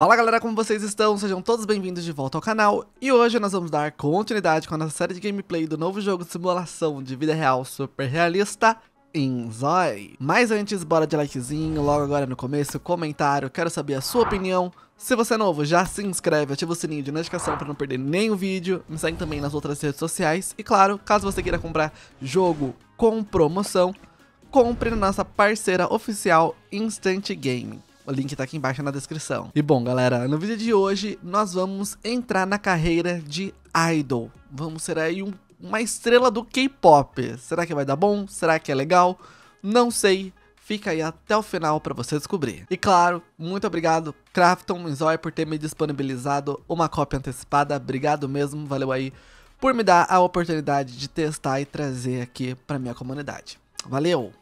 Fala galera, como vocês estão? Sejam todos bem-vindos de volta ao canal e hoje nós vamos dar continuidade com a nossa série de gameplay do novo jogo de simulação de vida real super realista Inzoi. Mas antes, bora de likezinho, logo agora no começo, comentário, quero saber a sua opinião. Se você é novo, já se inscreve, ativa o sininho de notificação para não perder nenhum vídeo, me segue também nas outras redes sociais e claro, caso você queira comprar jogo com promoção, compre na nossa parceira oficial Instant Gaming. O link tá aqui embaixo na descrição. E bom, galera, no vídeo de hoje nós vamos entrar na carreira de idol. Vamos ser aí um, uma estrela do K-pop. Será que vai dar bom? Será que é legal? Não sei. Fica aí até o final para você descobrir. E claro, muito obrigado, Crafton Enjoy, por ter me disponibilizado uma cópia antecipada. Obrigado mesmo, valeu aí por me dar a oportunidade de testar e trazer aqui para minha comunidade. Valeu!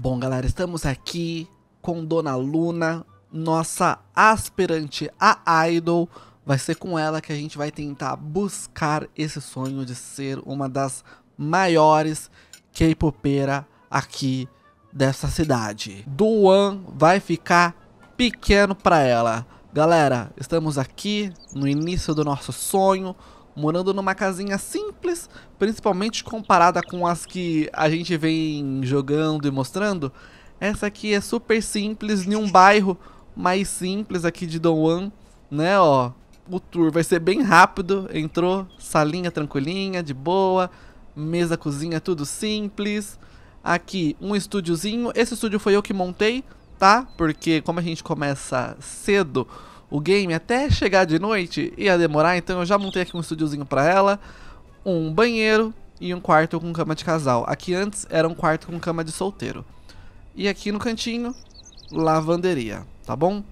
Bom, galera, estamos aqui com Dona Luna, nossa aspirante a Idol. Vai ser com ela que a gente vai tentar buscar esse sonho de ser uma das maiores k popera aqui dessa cidade. Duan vai ficar pequeno para ela. Galera, estamos aqui no início do nosso sonho morando numa casinha simples, principalmente comparada com as que a gente vem jogando e mostrando. Essa aqui é super simples, em um bairro mais simples aqui de Juan, né, ó. O tour vai ser bem rápido, entrou, salinha tranquilinha, de boa, mesa, cozinha, tudo simples. Aqui, um estúdiozinho, esse estúdio foi eu que montei, tá? Porque como a gente começa cedo, o game até chegar de noite ia demorar, então eu já montei aqui um estúdiozinho pra ela, um banheiro e um quarto com cama de casal. Aqui antes era um quarto com cama de solteiro. E aqui no cantinho, lavanderia, tá bom?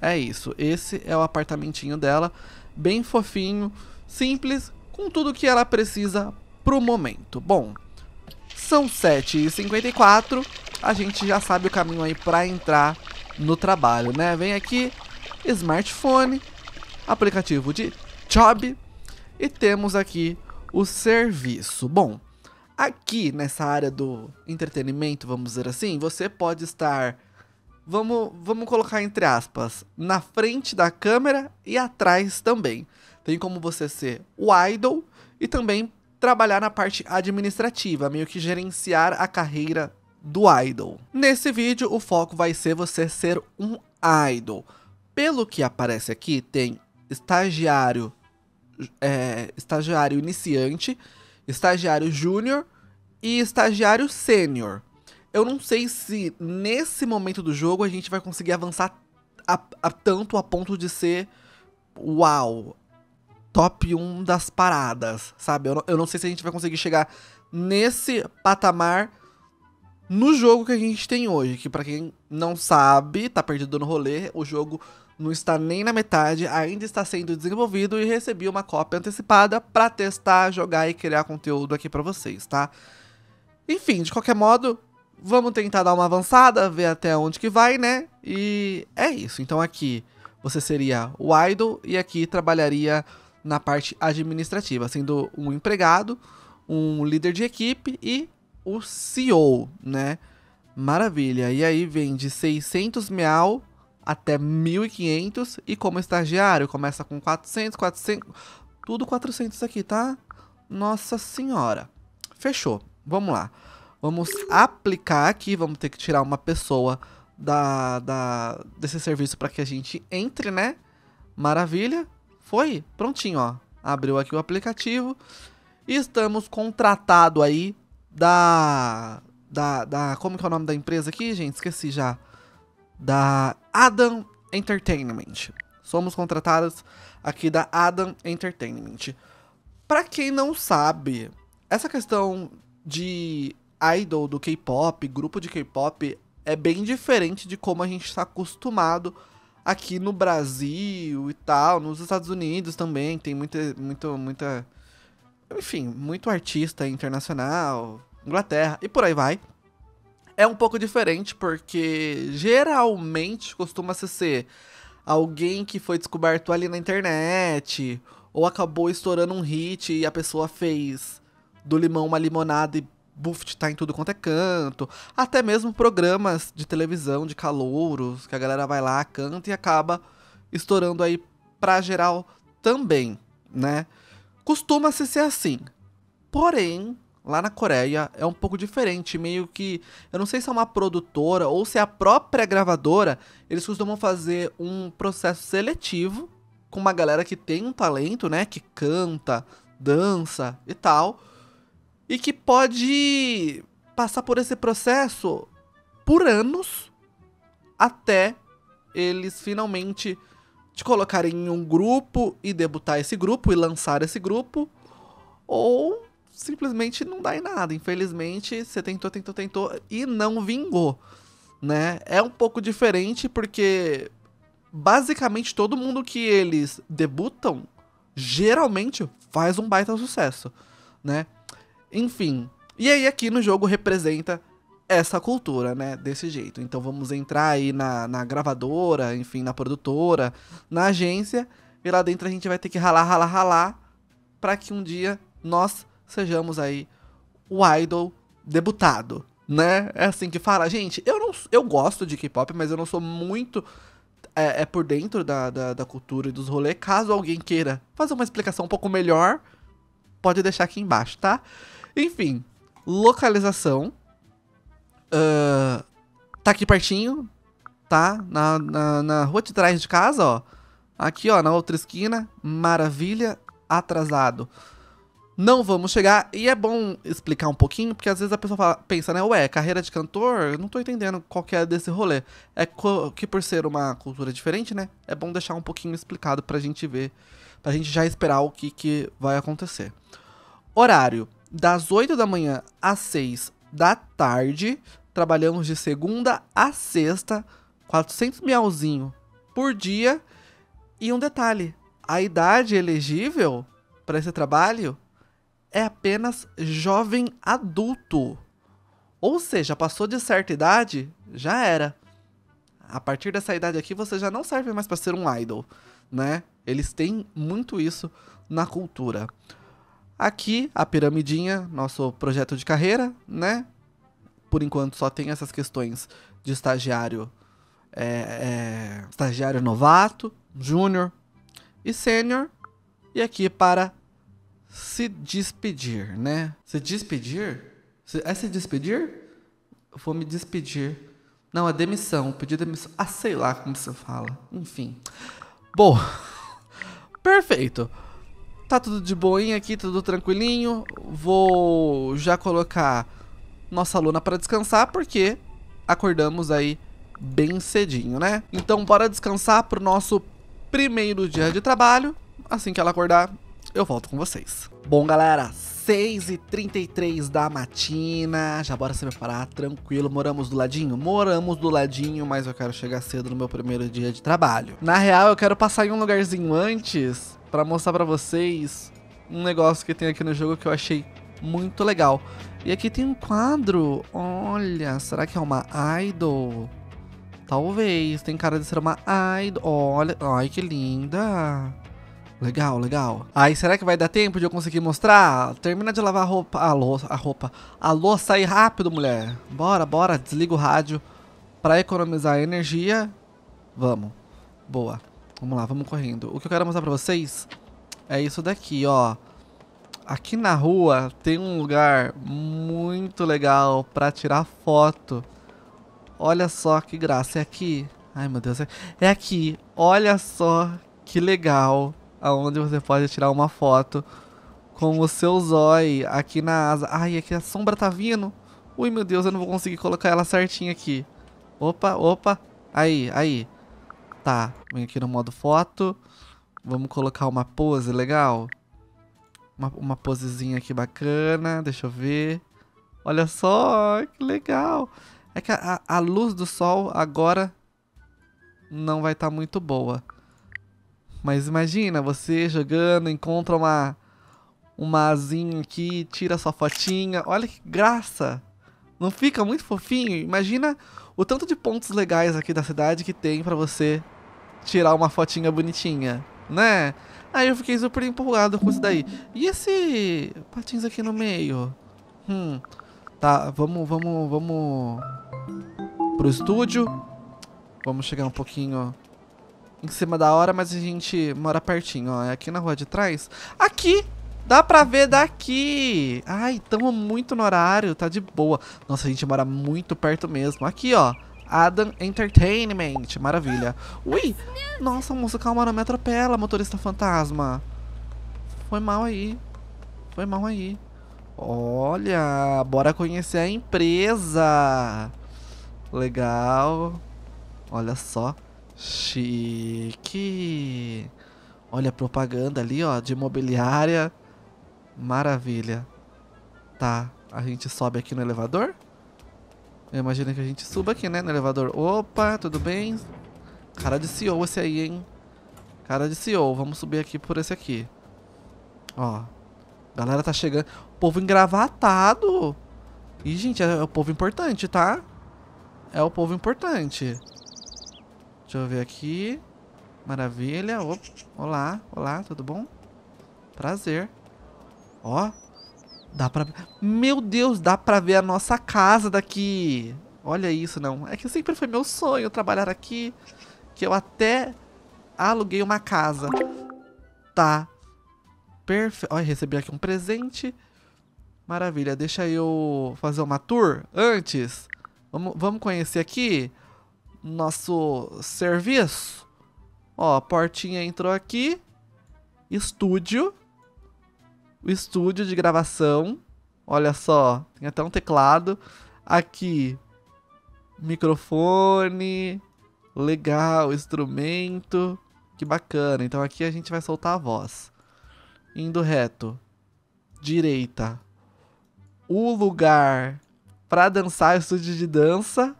É isso, esse é o apartamentinho dela, bem fofinho, simples, com tudo que ela precisa pro momento. Bom, são 7h54, a gente já sabe o caminho aí pra entrar no trabalho, né? Vem aqui, smartphone, aplicativo de job e temos aqui o serviço. Bom, aqui nessa área do entretenimento, vamos dizer assim, você pode estar vamos, vamos colocar entre aspas, na frente da câmera e atrás também. Tem como você ser o idol e também trabalhar na parte administrativa, meio que gerenciar a carreira do idol. Nesse vídeo, o foco vai ser você ser um idol. Pelo que aparece aqui, tem estagiário, é, estagiário iniciante, estagiário júnior e estagiário sênior. Eu não sei se nesse momento do jogo a gente vai conseguir avançar a, a, tanto a ponto de ser uau, top 1 das paradas, sabe? Eu não, eu não sei se a gente vai conseguir chegar nesse patamar no jogo que a gente tem hoje, que para quem não sabe, tá perdido no rolê, o jogo não está nem na metade, ainda está sendo desenvolvido e recebi uma cópia antecipada para testar, jogar e criar conteúdo aqui para vocês, tá? Enfim, de qualquer modo, vamos tentar dar uma avançada, ver até onde que vai, né? E é isso. Então aqui você seria o idol e aqui trabalharia na parte administrativa, sendo um empregado, um líder de equipe e o CEO, né? Maravilha. E aí vem de 600 mil até 1.500 e como estagiário começa com 400, 400, tudo 400 aqui, tá? Nossa senhora. Fechou. Vamos lá. Vamos aplicar aqui, vamos ter que tirar uma pessoa da, da desse serviço para que a gente entre, né? Maravilha. Foi, prontinho, ó. Abriu aqui o aplicativo. E estamos contratado aí da, da, da. Como que é o nome da empresa aqui, gente? Esqueci já. Da Adam Entertainment. Somos contratados aqui da Adam Entertainment. Para quem não sabe, essa questão de idol do K-pop, grupo de K-pop, é bem diferente de como a gente está acostumado aqui no Brasil e tal, nos Estados Unidos também, tem muita, muita, muita enfim, muito artista internacional, Inglaterra e por aí vai. É um pouco diferente porque geralmente costuma -se ser alguém que foi descoberto ali na internet ou acabou estourando um hit e a pessoa fez do limão uma limonada e Buffett tá em tudo quanto é canto, até mesmo programas de televisão de calouros, que a galera vai lá, canta e acaba estourando aí pra geral também, né? Costuma-se ser assim. Porém, lá na Coreia é um pouco diferente, meio que eu não sei se é uma produtora ou se é a própria gravadora, eles costumam fazer um processo seletivo com uma galera que tem um talento, né, que canta, dança e tal, e que pode passar por esse processo por anos até eles finalmente te colocar em um grupo e debutar esse grupo e lançar esse grupo, ou simplesmente não dá em nada. Infelizmente, você tentou, tentou, tentou e não vingou, né? É um pouco diferente porque basicamente todo mundo que eles debutam geralmente faz um baita sucesso, né? Enfim, e aí aqui no jogo representa essa cultura, né? Desse jeito. Então vamos entrar aí na, na gravadora, enfim, na produtora, na agência, e lá dentro a gente vai ter que ralar, ralar, ralar, para que um dia nós sejamos aí o idol debutado, né? É assim que fala. Gente, eu não, eu gosto de K-pop, mas eu não sou muito é, é por dentro da, da, da cultura e dos rolês. Caso alguém queira fazer uma explicação um pouco melhor, pode deixar aqui embaixo, tá? Enfim, localização Uh, tá aqui pertinho, tá? Na, na, na rua de trás de casa, ó. Aqui, ó, na outra esquina. Maravilha, atrasado não vamos chegar. E é bom explicar um pouquinho, porque às vezes a pessoa fala, pensa, né? Ué, carreira de cantor, eu não tô entendendo qual que é desse rolê. É que por ser uma cultura diferente, né? É bom deixar um pouquinho explicado pra gente ver, pra gente já esperar o que, que vai acontecer. Horário, das 8 da manhã às 6 da tarde. Trabalhamos de segunda a sexta, 400 miauzinho por dia. E um detalhe: a idade elegível para esse trabalho é apenas jovem adulto. Ou seja, passou de certa idade, já era. A partir dessa idade aqui, você já não serve mais para ser um idol, né? Eles têm muito isso na cultura. Aqui, a piramidinha, nosso projeto de carreira, né? Por enquanto só tem essas questões de estagiário, é, é, estagiário novato, júnior e sênior. E aqui para se despedir, né? Se despedir? É se despedir? Eu vou me despedir. Não, é demissão, pedir demissão. Ah, sei lá como você fala. Enfim. Bom, perfeito. Tá tudo de boinha aqui, tudo tranquilinho. Vou já colocar nossa aluna para descansar, porque acordamos aí bem cedinho, né? Então bora descansar pro nosso primeiro dia de trabalho. Assim que ela acordar, eu volto com vocês. Bom, galera, 6h33 da matina, já bora se preparar, tranquilo, moramos do ladinho? Moramos do ladinho, mas eu quero chegar cedo no meu primeiro dia de trabalho. Na real, eu quero passar em um lugarzinho antes para mostrar para vocês um negócio que tem aqui no jogo que eu achei muito legal. E aqui tem um quadro. Olha, será que é uma idol? Talvez, tem cara de ser uma idol. Olha, ai que linda. Legal, legal. Aí, será que vai dar tempo de eu conseguir mostrar? Termina de lavar a roupa, a louça, a roupa, a louça aí rápido, mulher. Bora, bora, desliga o rádio para economizar energia. Vamos. Boa. Vamos lá, vamos correndo. O que eu quero mostrar pra vocês é isso daqui, ó. Aqui na rua tem um lugar muito legal pra tirar foto. Olha só que graça. É aqui. Ai, meu Deus. É, é aqui. Olha só que legal. Aonde você pode tirar uma foto com o seu zói aqui na asa. Ai, aqui a sombra tá vindo. Ui, meu Deus, eu não vou conseguir colocar ela certinha aqui. Opa, opa. Aí, aí. Tá, vem aqui no modo foto. Vamos colocar uma pose legal. Uma, uma posezinha aqui bacana. Deixa eu ver. Olha só, que legal. É que a, a luz do sol agora não vai estar tá muito boa. Mas imagina, você jogando, encontra uma, uma asinha aqui, tira sua fotinha. Olha que graça! Não fica muito fofinho? Imagina o tanto de pontos legais aqui da cidade que tem para você tirar uma fotinha bonitinha, né? Aí eu fiquei super empolgado com isso daí. E esse patins aqui no meio? Hum. Tá, vamos, vamos, vamos pro estúdio. Vamos chegar um pouquinho em cima da hora, mas a gente mora pertinho, ó. É aqui na rua de trás. Aqui! Dá pra ver daqui! Ai, tamo muito no horário, tá de boa. Nossa, a gente mora muito perto mesmo. Aqui, ó. Adam Entertainment. Maravilha. Ui! Nossa, moça, calma, não me atropela, motorista fantasma. Foi mal aí. Foi mal aí. Olha, bora conhecer a empresa. Legal. Olha só. Chique. Olha a propaganda ali, ó, de imobiliária. Maravilha. Tá, a gente sobe aqui no elevador. Eu imagino que a gente suba aqui, né, no elevador. Opa, tudo bem? Cara de CEO esse aí, hein? Cara de CEO. Vamos subir aqui por esse aqui. Ó. Galera tá chegando. Povo engravatado. Ih, gente, é, é o povo importante, tá? É o povo importante. Deixa eu ver aqui. Maravilha. Opa. Olá, olá, tudo bom? Prazer. Ó, Dá pra... Meu Deus, dá pra ver a nossa casa daqui. Olha isso, não. É que sempre foi meu sonho trabalhar aqui. Que eu até aluguei uma casa. Tá. Perfeito. Olha, recebi aqui um presente. Maravilha. Deixa eu fazer uma tour antes. Vamos, vamos conhecer aqui nosso serviço. Ó, portinha entrou aqui. Estúdio o estúdio de gravação. Olha só, tem até um teclado. Aqui, microfone, legal, instrumento, que bacana. Então aqui a gente vai soltar a voz. Indo reto, direita, o lugar para dançar, estúdio de dança,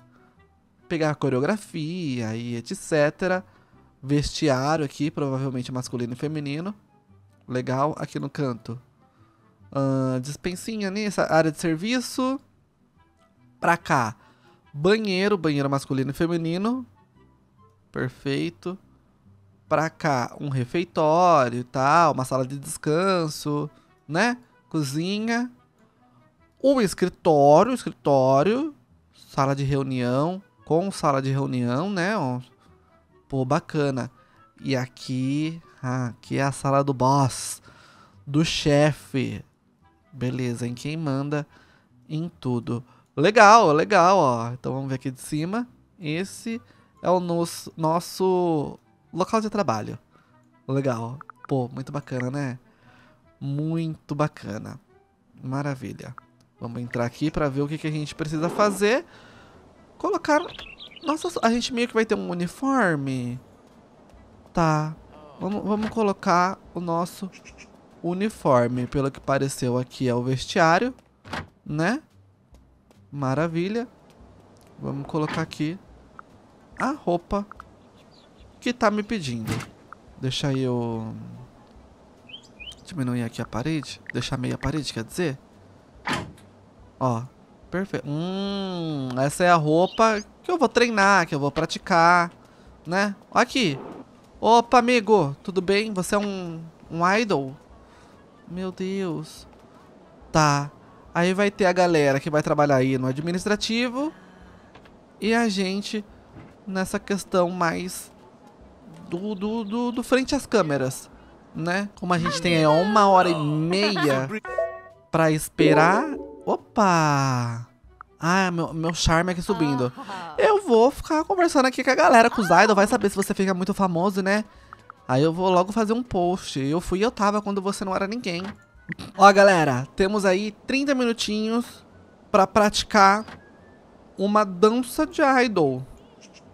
pegar a coreografia e etc. Vestiário aqui, provavelmente masculino e feminino. Legal, aqui no canto. Uh, dispensinha ali, essa área de serviço. Pra cá. Banheiro, banheiro masculino e feminino. Perfeito. Pra cá, um refeitório e tal, uma sala de descanso, né? Cozinha. Um escritório, escritório. Sala de reunião, com sala de reunião, né? Pô, bacana. E aqui, ah, aqui é a sala do boss, do chefe, Beleza, em quem manda em tudo. Legal, legal, ó. Então vamos ver aqui de cima. Esse é o nosso, nosso local de trabalho. Legal. Pô, muito bacana, né? Muito bacana. Maravilha. Vamos entrar aqui para ver o que, que a gente precisa fazer. Colocar... Nossa, a gente meio que vai ter um uniforme. Tá. Vamos, vamos colocar o nosso uniforme. Pelo que pareceu aqui é o vestiário, né? Maravilha. Vamos colocar aqui a roupa que tá me pedindo. Deixa eu diminuir aqui a parede. Deixar meia parede, quer dizer? Ó, perfeito. Hum, essa é a roupa que eu vou treinar, que eu vou praticar, né? Aqui. Opa, amigo, tudo bem? Você é um, um idol? Meu Deus. Tá. Aí vai ter a galera que vai trabalhar aí no administrativo e a gente nessa questão mais do, do, do, do frente às câmeras, né? Como a gente tem aí uma hora e meia pra esperar. Opa! Ah, meu, meu charme aqui subindo. Ah. Eu vou ficar conversando aqui com a galera, com Vai saber se você fica muito famoso, né? Aí eu vou logo fazer um post. Eu fui e eu tava quando você não era ninguém. Ó, galera, temos aí 30 minutinhos para praticar uma dança de idol.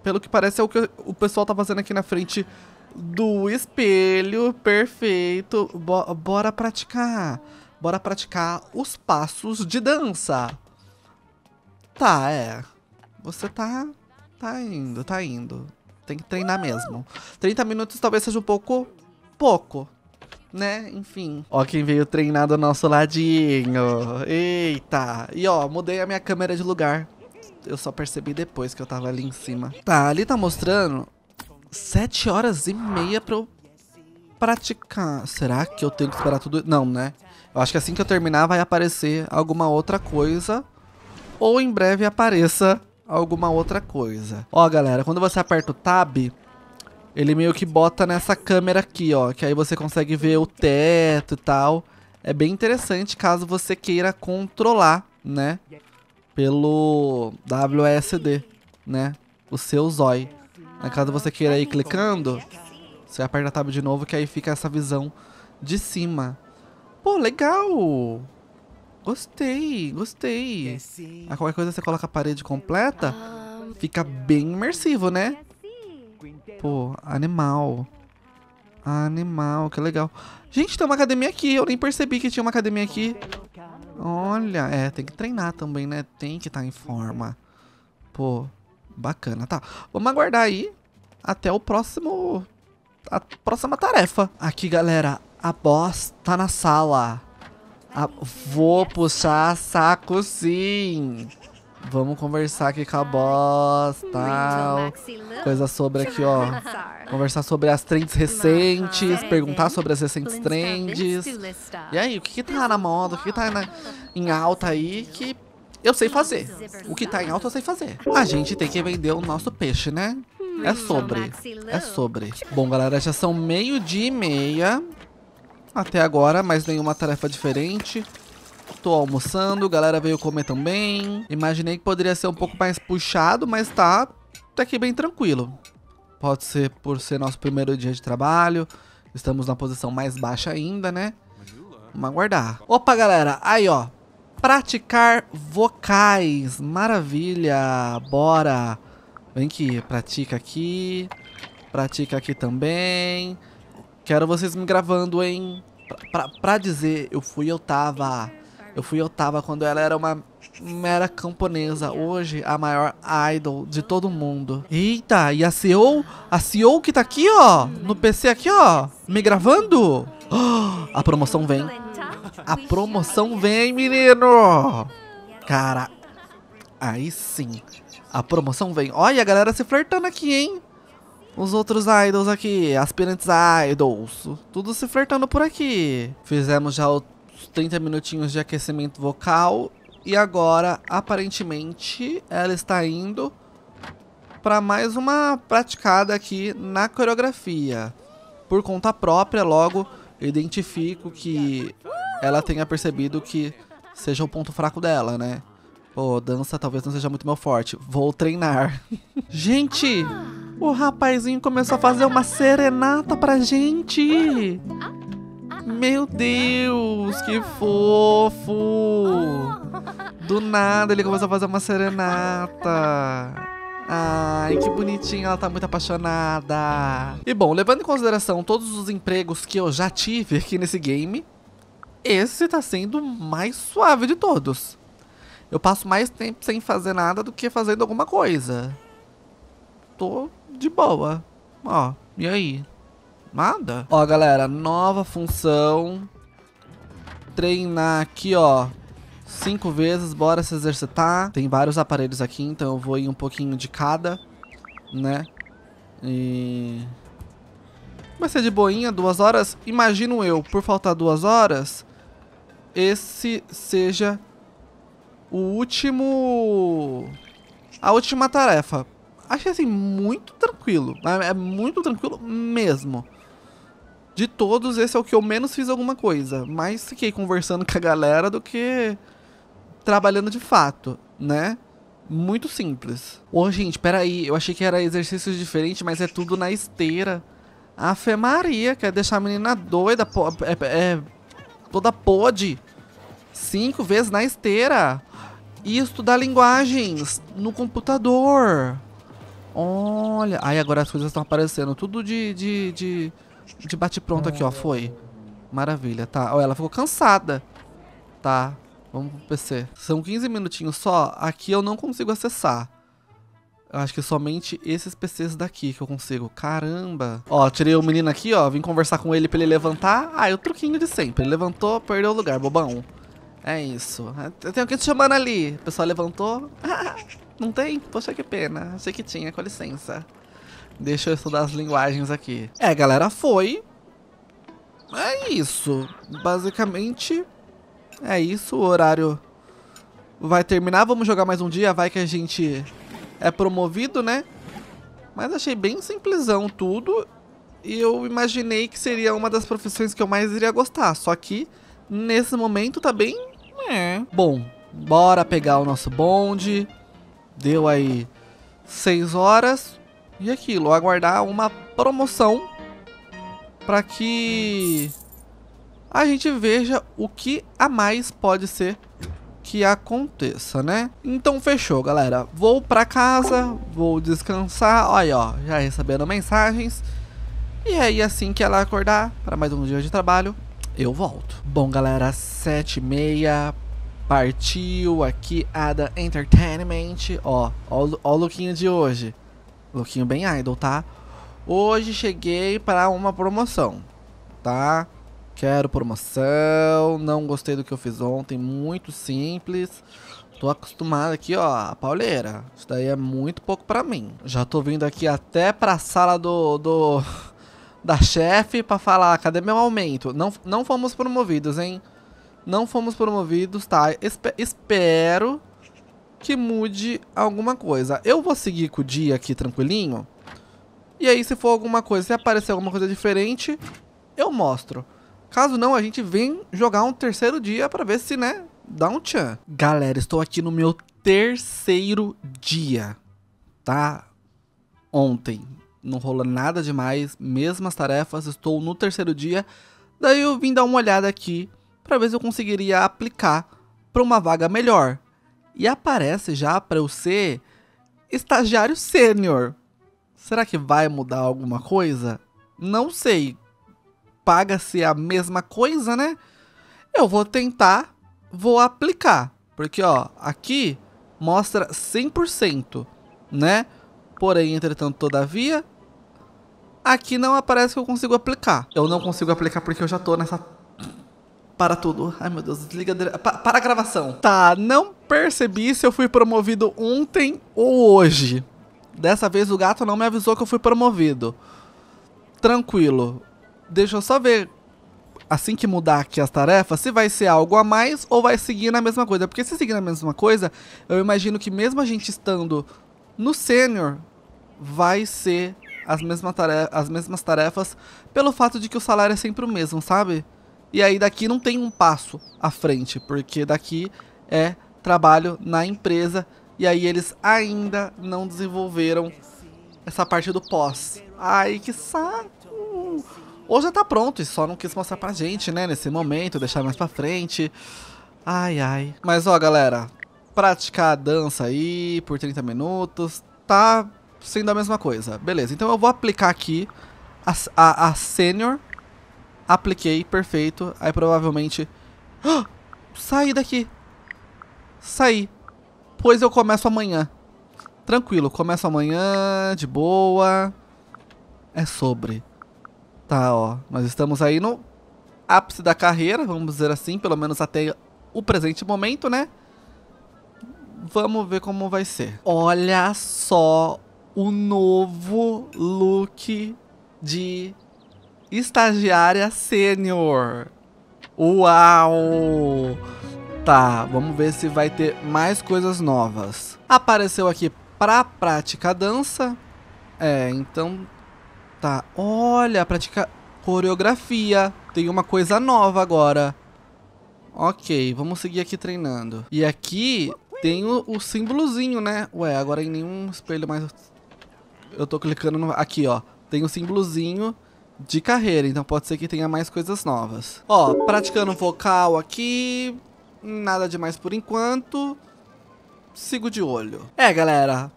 Pelo que parece é o que o pessoal tá fazendo aqui na frente do espelho. Perfeito. Bo bora praticar. Bora praticar os passos de dança. Tá, é. Você tá tá indo, tá indo. Tem que treinar mesmo. 30 minutos talvez seja um pouco pouco, né? Enfim. Ó quem veio treinar do nosso ladinho. Eita. E ó, mudei a minha câmera de lugar. Eu só percebi depois que eu tava ali em cima. Tá, ali tá mostrando 7 horas e meia pra eu praticar. Será que eu tenho que esperar tudo? Não, né? Eu acho que assim que eu terminar vai aparecer alguma outra coisa. Ou em breve apareça alguma outra coisa. Ó, galera, quando você aperta o tab, ele meio que bota nessa câmera aqui, ó, que aí você consegue ver o teto e tal. É bem interessante caso você queira controlar, né, pelo WSD, né, o seu Zoi. Na caso você queira ir clicando, você aperta a tab de novo que aí fica essa visão de cima. Pô, legal! Gostei, gostei. É, a ah, qualquer coisa você coloca a parede completa, ah, fica bem imersivo, né? É assim. Pô, animal. Animal, que legal. Gente, tem uma academia aqui. Eu nem percebi que tinha uma academia aqui. Olha, é, tem que treinar também, né? Tem que estar tá em forma. Pô, bacana. Tá, vamos aguardar aí até o próximo... A próxima tarefa. Aqui, galera, a boss tá na sala. Ah, vou puxar saco sim. Vamos conversar aqui com a boss, tal. Coisa sobre aqui, ó. Conversar sobre as trends recentes, perguntar sobre as recentes trends. E aí, o que, que tá na moda, o que, que tá na, em alta aí que eu sei fazer. O que tá em alta eu sei fazer. A gente tem que vender o nosso peixe, né? É sobre, é sobre. Bom, galera, já são meio dia e meia. Até agora, mais nenhuma tarefa diferente. Tô almoçando, galera veio comer também. Imaginei que poderia ser um pouco mais puxado, mas tá, tá até que bem tranquilo. Pode ser por ser nosso primeiro dia de trabalho. Estamos na posição mais baixa ainda, né? Vamos aguardar. Opa, galera. Aí, ó. Praticar vocais. Maravilha. Bora. Vem aqui. Pratica aqui. Pratica aqui também. Quero vocês me gravando em... Pra, pra, pra dizer, eu fui, eu tava... Eu fui, eu tava quando ela era uma mera camponesa. Hoje, a maior idol de todo mundo. Eita, e a CEO? A CEO que tá aqui, ó. No PC aqui, ó. Me gravando. Oh, a promoção vem. A promoção vem, menino. Cara, aí sim. A promoção vem. Olha a galera se flertando aqui, hein. Os outros idols aqui, aspirantes a idols, tudo se flertando por aqui. Fizemos já os 30 minutinhos de aquecimento vocal e agora, aparentemente, ela está indo para mais uma praticada aqui na coreografia. Por conta própria, logo identifico que ela tenha percebido que seja o ponto fraco dela, né? Ô, oh, dança talvez não seja muito meu forte. Vou treinar. gente, o rapazinho começou a fazer uma serenata pra gente. Meu Deus, que fofo. Do nada ele começou a fazer uma serenata. Ai, que bonitinha, ela tá muito apaixonada. E bom, levando em consideração todos os empregos que eu já tive aqui nesse game, esse tá sendo o mais suave de todos. Eu passo mais tempo sem fazer nada do que fazendo alguma coisa. Tô de boa. Ó, e aí? Nada? Ó, galera, nova função. Treinar aqui, ó. Cinco vezes, bora se exercitar. Tem vários aparelhos aqui, então eu vou ir um pouquinho de cada, né? E... Vai ser de boinha, duas horas. Imagino eu, por faltar duas horas, esse seja o último... A última tarefa. Achei, assim, muito tranquilo. É, é muito tranquilo mesmo. De todos, esse é o que eu menos fiz alguma coisa. Mais fiquei conversando com a galera do que trabalhando de fato, né? Muito simples. Ô, oh, gente, peraí. Eu achei que era exercício diferente, mas é tudo na esteira. A Fé Maria quer deixar a menina doida, é, é, toda pode. Cinco vezes na esteira e estudar linguagens no computador. Olha, aí agora as coisas estão aparecendo, tudo de, de, de, de bate-pronto aqui, ó, foi. Maravilha, tá. Olha, ela ficou cansada. Tá, vamos pro PC. São 15 minutinhos só, aqui eu não consigo acessar. Eu acho que é somente esses PCs daqui que eu consigo. Caramba. Ó, tirei o menino aqui, ó, vim conversar com ele pra ele levantar. Ah, é o truquinho de sempre. Ele levantou, perdeu o lugar, bobão. É isso. Tem alguém te chamando ali. O pessoal levantou. não tem? Poxa, que pena. Achei que tinha, com licença. Deixa eu estudar as linguagens aqui. É, galera, foi. É isso. Basicamente, é isso. O horário vai terminar. Vamos jogar mais um dia. Vai que a gente é promovido, né? Mas achei bem simplesão tudo. E eu imaginei que seria uma das profissões que eu mais iria gostar. Só que, nesse momento, tá bem é. Bom, bora pegar o nosso bonde. Deu aí 6 horas. E aquilo, aguardar uma promoção para que a gente veja o que a mais pode ser que aconteça, né? Então fechou, galera. Vou para casa, vou descansar. Olha, ó, já recebendo mensagens. E é aí assim que ela acordar para mais um dia de trabalho, eu volto. Bom, galera, 7 e meia. Partiu aqui Ada Entertainment. Ó, ó, ó o lookinho de hoje. Lookinho bem idol, tá? Hoje cheguei para uma promoção, tá? Quero promoção, não gostei do que eu fiz ontem, muito simples. Tô acostumado aqui, ó, a pauleira. Isso daí é muito pouco pra mim. Já tô vindo aqui até pra sala do, do, da chefe para falar, cadê meu aumento? Não, não fomos promovidos, hein? Não fomos promovidos, tá? Espe espero que mude alguma coisa. Eu vou seguir com o dia aqui tranquilinho. E aí, se for alguma coisa, se aparecer alguma coisa diferente, eu mostro. Caso não, a gente vem jogar um terceiro dia pra ver se, né, dá um tchan. Galera, estou aqui no meu terceiro dia, tá? Ontem, não rola nada demais, mesmas tarefas, estou no terceiro dia. Daí eu vim dar uma olhada aqui para ver se eu conseguiria aplicar para uma vaga melhor. E aparece já para eu ser estagiário sênior. Será que vai mudar alguma coisa? Não sei. Paga-se a mesma coisa, né? Eu vou tentar, vou aplicar. Porque, ó, aqui mostra 100%, né? Porém, entretanto, todavia, Aqui não aparece que eu consigo aplicar. Eu não consigo aplicar porque eu já tô nessa para tudo. Ai, meu Deus, desliga. De... Pa para a gravação. Tá, não percebi se eu fui promovido ontem ou hoje. Dessa vez o gato não me avisou que eu fui promovido. Tranquilo. Deixa eu só ver, assim que mudar aqui as tarefas, se vai ser algo a mais ou vai seguir na mesma coisa. Porque se seguir na mesma coisa, eu imagino que mesmo a gente estando no sênior, vai ser as mesmas, tarefas, as mesmas tarefas pelo fato de que o salário é sempre o mesmo, sabe? E aí daqui não tem um passo à frente, porque daqui é trabalho na empresa e aí eles ainda não desenvolveram essa parte do pós. Ai, que saco! Hoje já tá pronto e só não quis mostrar pra gente, né, nesse momento, deixar mais pra frente. Ai, ai. Mas ó, galera, praticar a dança aí por 30 minutos tá sendo a mesma coisa. Beleza, então eu vou aplicar aqui a, a, a senior. Apliquei, perfeito. Aí provavelmente... Oh, saí daqui. Saí. Pois eu começo amanhã. Tranquilo, começo amanhã, de boa. É sobre. Tá, ó. Nós estamos aí no ápice da carreira, vamos dizer assim, pelo menos até o presente momento, né? Vamos ver como vai ser. Olha só o novo look de estagiária sênior. Uau! Tá, vamos ver se vai ter mais coisas novas. Apareceu aqui pra prática dança. É, então... Tá, olha, prática coreografia. Tem uma coisa nova agora. Ok, vamos seguir aqui treinando. E aqui tem o, o símbolozinho, né? Ué, agora em nenhum espelho mais eu tô clicando no... aqui, ó. Tem o um símbolozinho de carreira, então pode ser que tenha mais coisas novas. Ó, praticando vocal aqui, nada demais por enquanto. Sigo de olho. É, galera,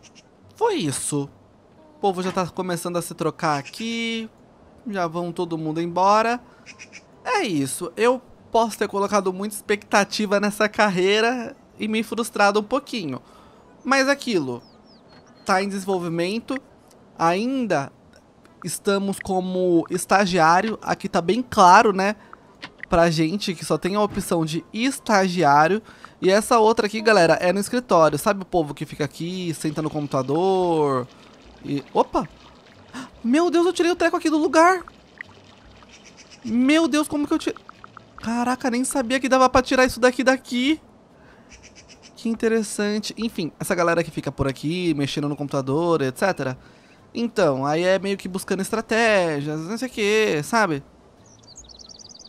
foi isso. O povo já tá começando a se trocar aqui, já vão todo mundo embora. É isso, eu posso ter colocado muita expectativa nessa carreira e me frustrado um pouquinho. Mas é aquilo, tá em desenvolvimento, ainda estamos como estagiário. Aqui tá bem claro, né? Pra gente que só tem a opção de estagiário. E essa outra aqui, galera, é no escritório. Sabe o povo que fica aqui, senta no computador e... Opa! Meu Deus, eu tirei o treco aqui do lugar! Meu Deus, como que eu tirei... Caraca, nem sabia que dava pra tirar isso daqui daqui! Que interessante. Enfim, essa galera que fica por aqui, mexendo no computador, etc então, aí é meio que buscando estratégias, não sei o que, sabe?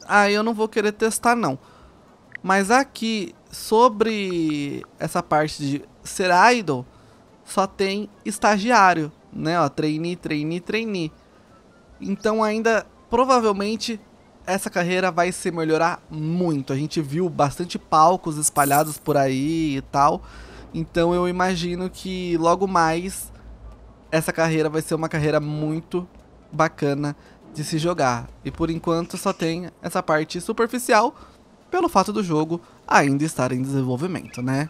Aí eu não vou querer testar, não. Mas aqui, sobre essa parte de ser idol, só tem estagiário, né? Ó, trainee, trainee, trainee. Então ainda, provavelmente, essa carreira vai se melhorar muito. A gente viu bastante palcos espalhados por aí e tal. Então eu imagino que logo mais essa carreira vai ser uma carreira muito bacana de se jogar. E por enquanto só tem essa parte superficial pelo fato do jogo ainda estar em desenvolvimento, né?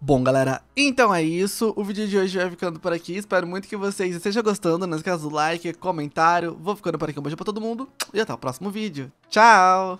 Bom, galera, então é isso. O vídeo de hoje vai ficando por aqui. Espero muito que vocês estejam gostando. Não esqueça do like, comentário. Vou ficando por aqui. Um beijo pra todo mundo e até o próximo vídeo. Tchau!